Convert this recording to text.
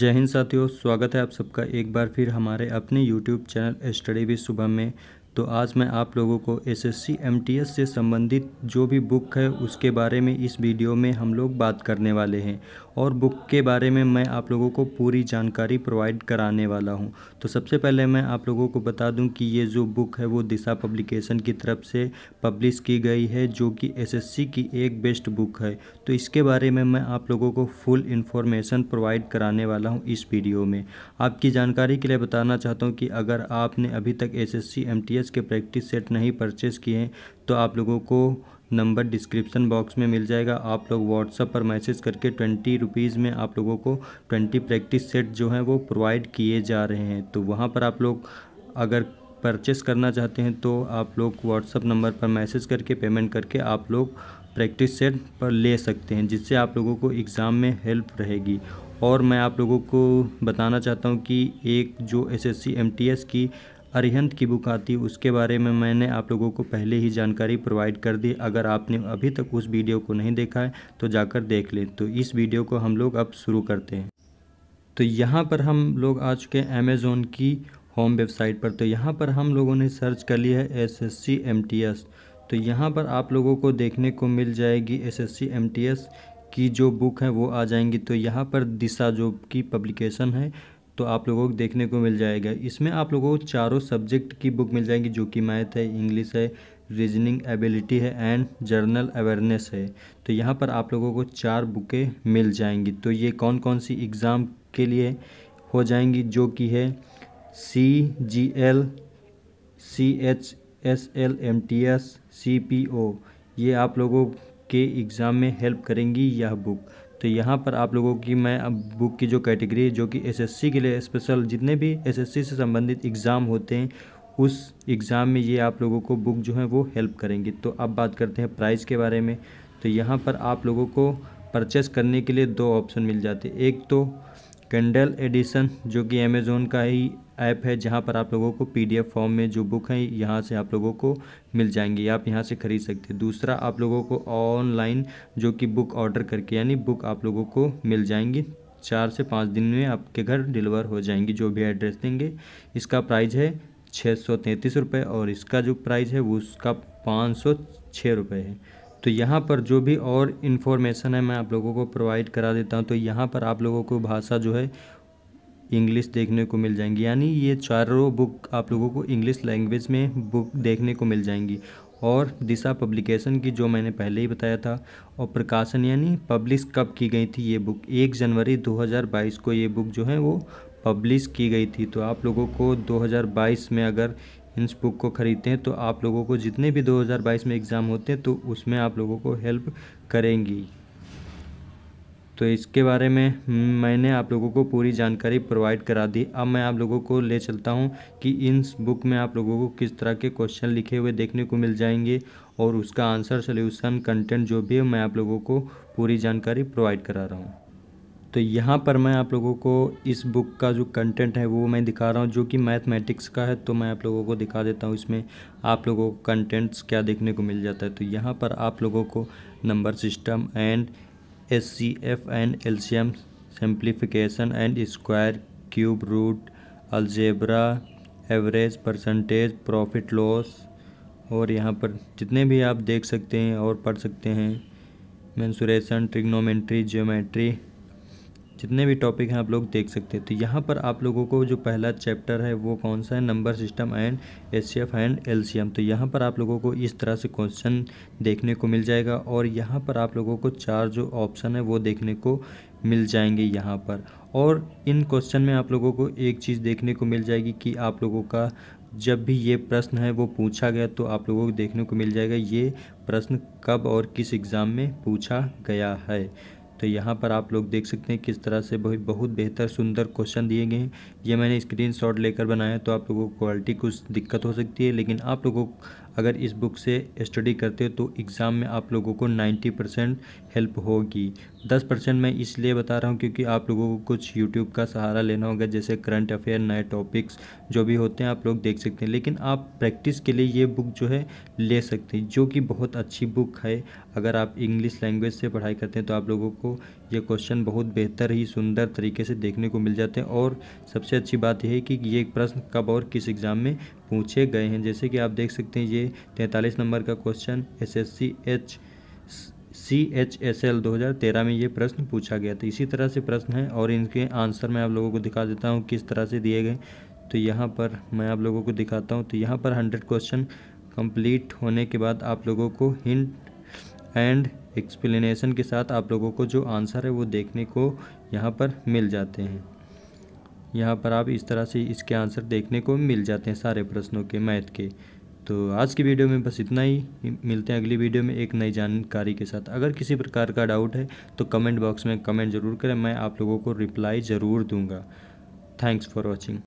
जय हिंद साथियों स्वागत है आप सबका एक बार फिर हमारे अपने YouTube channel study with Shubham में तो आज मैं आप लोगों को एसएससी एमटीएस से संबंधित जो भी बुक है उसके बारे में इस वीडियो में हम लोग बात करने वाले हैं और बुक के बारे में मैं आप लोगों को पूरी जानकारी प्रोवाइड कराने वाला हूं तो सबसे पहले मैं आप लोगों को बता दूं कि ये जो बुक है वो दिशा पब्लिकेशन की तरफ से पब्लिश की गई है जो कि सी की एक बेस्ट बुक है तो इसके बारे में मैं आप लोगों को फुल इन्फॉर्मेशन प्रोवाइड कराने वाला हूँ इस वीडियो में आपकी जानकारी के लिए बताना चाहता हूँ कि अगर आपने अभी तक एस एस परचेज़ के प्रैक्टिस सेट नहीं परचेस किए तो आप लोगों को नंबर डिस्क्रिप्शन बॉक्स में मिल जाएगा आप लोग व्हाट्सअप पर मैसेज करके ट्वेंटी रुपीज़ में आप लोगों को ट्वेंटी प्रैक्टिस सेट जो हैं वो प्रोवाइड किए जा रहे हैं तो वहाँ पर आप लोग अगर परचेस करना चाहते हैं तो आप लोग व्हाट्सअप नंबर पर मैसेज करके पेमेंट करके आप लोग प्रैक्टिस सेट पर ले सकते हैं जिससे आप लोगों को एग्ज़ाम में हेल्प रहेगी और मैं आप लोगों को बताना चाहता हूँ कि एक जो एसएससी एमटीएस की अरिहंत की बुक आती है उसके बारे में मैंने आप लोगों को पहले ही जानकारी प्रोवाइड कर दी अगर आपने अभी तक उस वीडियो को नहीं देखा है तो जाकर देख लें तो इस वीडियो को हम लोग अब शुरू करते हैं तो यहाँ पर हम लोग आ चुके हैं अमेज़ोन की होम वेबसाइट पर तो यहाँ पर हम लोगों ने सर्च कर लिया है S S C M T S तो यहाँ पर आप लोगों को देखने को मिल जाएगी S S C M T S की जो बुक है वो आ जाएंगी तो यहाँ पर दिशा जो की पब्लिकेशन है तो आप लोगों को देखने को मिल जाएगा इसमें आप लोगों को चारों सब्जेक्ट की बुक मिल जाएगी जो कि मैथ है इंग्लिश है रीजनिंग एबिलिटी है एंड जर्नल अवेयरनेस है तो यहाँ पर आप लोगों को चार बुकें मिल जाएंगी तो ये कौन कौन सी एग्ज़ाम के लिए हो जाएंगी जो कि है C G L C H S L M T S C P O ये आप लोगों के एग्ज़ाम में हेल्प करेंगी यह बुक तो यहाँ पर आप लोगों की मैं अब बुक की जो कैटेगरी जो कि एसएससी के लिए स्पेशल जितने भी एसएससी से संबंधित एग्ज़ाम होते हैं उस एग्ज़ाम में ये आप लोगों को बुक जो है वो हेल्प करेंगी तो अब बात करते हैं प्राइस के बारे में तो यहाँ पर आप लोगों को परचेस करने के लिए दो ऑप्शन मिल जाते एक तो कैंडल एडिशन जो कि अमेज़ोन का ही ऐप है जहाँ पर आप लोगों को पीडीएफ फॉर्म में जो बुक है यहाँ से आप लोगों को मिल जाएंगी आप यहाँ से खरीद सकते हैं दूसरा आप लोगों को ऑनलाइन जो कि बुक ऑर्डर करके यानी बुक आप लोगों को मिल जाएंगी चार से पाँच दिन में आपके घर डिलीवर हो जाएंगी जो भी एड्रेस देंगे इसका प्राइज़ है छः सौ तैंतीस रुपये और इसका जो प्राइस है वो उसका पाँच सौ छः रुपये है तो यहाँ पर जो भी और इन्फॉर्मेशन है मैं आप लोगों को प्रोवाइड करा देता हूँ तो यहाँ पर आप लोगों को भाषा जो है इंग्लिश देखने को मिल जाएंगी यानी ये चारों बुक आप लोगों को इंग्लिश लैंग्वेज में बुक देखने को मिल जाएंगी और दिशा पब्लिकेशन की जो मैंने पहले ही बताया था और प्रकाशन यानी पब्लिश कब की गई थी ये बुक एक जनवरी 2022 को ये बुक जो है वो पब्लिश की गई थी तो आप लोगों को 2022 में अगर इस बुक को ख़रीदते हैं तो आप लोगों को जितने भी 2022 में एग्ज़ाम होते हैं तो उसमें आप लोगों को हेल्प करेंगी तो इसके बारे में मैंने आप लोगों को पूरी जानकारी प्रोवाइड करा दी अब मैं आप लोगों को ले चलता हूं कि इन बुक में आप लोगों को किस तरह के क्वेश्चन लिखे हुए देखने को मिल जाएंगे और उसका आंसर सोल्यूशन कंटेंट जो भी है मैं आप लोगों को पूरी जानकारी प्रोवाइड करा रहा हूँ तो यहाँ पर मैं आप लोगों को इस बुक का जो कंटेंट है वो मैं दिखा रहा हूँ जो कि मैथमेटिक्स का है तो मैं आप लोगों को दिखा देता हूँ इसमें आप लोगों को कंटेंट्स क्या देखने को मिल जाता है तो यहाँ पर आप लोगों को number system and S C F and L C M simplification and square cube root algebra average percentage profit loss और यहाँ पर जितने भी आप देख सकते हैं और पढ़ सकते हैं मैंसुरेशन ट्रिग्नोमेट्री ज्योमेट्री जितने भी टॉपिक हैं आप लोग देख सकते हैं तो यहाँ पर आप लोगों को जो पहला चैप्टर है वो कौन सा है number system and S and L तो यहाँ पर आप लोगों को इस तरह से क्वेश्चन देखने को मिल जाएगा और यहाँ पर आप लोगों को चार जो ऑप्शन है वो देखने को मिल जाएंगे यहाँ पर और इन क्वेश्चन में आप लोगों को एक चीज़ देखने को मिल जाएगी कि आप लोगों का जब भी ये प्रश्न है वो पूछा गया तो आप लोगों को देखने को मिल जाएगा ये प्रश्न कब और किस एग्ज़ाम में पूछा गया है तो यहाँ पर आप लोग देख सकते हैं किस तरह से बहुत बेहतर सुंदर क्वेश्चन दिए गए हैं ये मैंने स्क्रीन शॉट लेकर बनाया तो आप लोगों को क्वालिटी कुछ दिक्कत हो सकती है लेकिन आप लोगों अगर इस बुक से स्टडी करते हो तो एग्ज़ाम में आप लोगों को 90 परसेंट हेल्प होगी 10 परसेंट मैं इसलिए बता रहा हूँ क्योंकि आप लोगों को कुछ यूट्यूब का सहारा लेना होगा जैसे करंट अफेयर नए टॉपिक्स जो भी होते हैं आप लोग देख सकते हैं लेकिन आप प्रैक्टिस के लिए ये बुक जो है ले सकते हैं जो कि बहुत अच्छी बुक है अगर आप इंग्लिश लैंग्वेज से पढ़ाई करते हैं तो आप लोगों को ये क्वेश्चन बहुत बेहतर ही सुंदर तरीके से देखने को मिल जाते हैं और सबसे अच्छी बात यह है कि ये प्रश्न कब और किस एग्ज़ाम में पूछे गए हैं जैसे कि आप देख सकते हैं ये तैंतालीस नंबर का question S S C H C H S L दो हज़ार तेरह में ये प्रश्न पूछा गया था तो इसी तरह से प्रश्न है और इनके आंसर मैं आप लोगों को दिखा देता हूँ किस तरह से दिए गए तो यहाँ पर मैं आप लोगों को दिखाता हूँ तो यहाँ पर हंड्रेड क्वेश्चन कंप्लीट होने के बाद आप लोगों को हिंट एंड एक्सप्लेनेशन के साथ आप लोगों को जो आंसर है वो देखने को यहाँ पर मिल जाते हैं यहाँ पर आप इस तरह से इसके आंसर देखने को मिल जाते हैं सारे प्रश्नों के मैथ के तो आज की वीडियो में बस इतना ही मिलते हैं अगली वीडियो में एक नई जानकारी के साथ अगर किसी प्रकार का डाउट है तो कमेंट बॉक्स में कमेंट ज़रूर करें मैं आप लोगों को रिप्लाई ज़रूर दूंगा थैंक्स फॉर वॉचिंग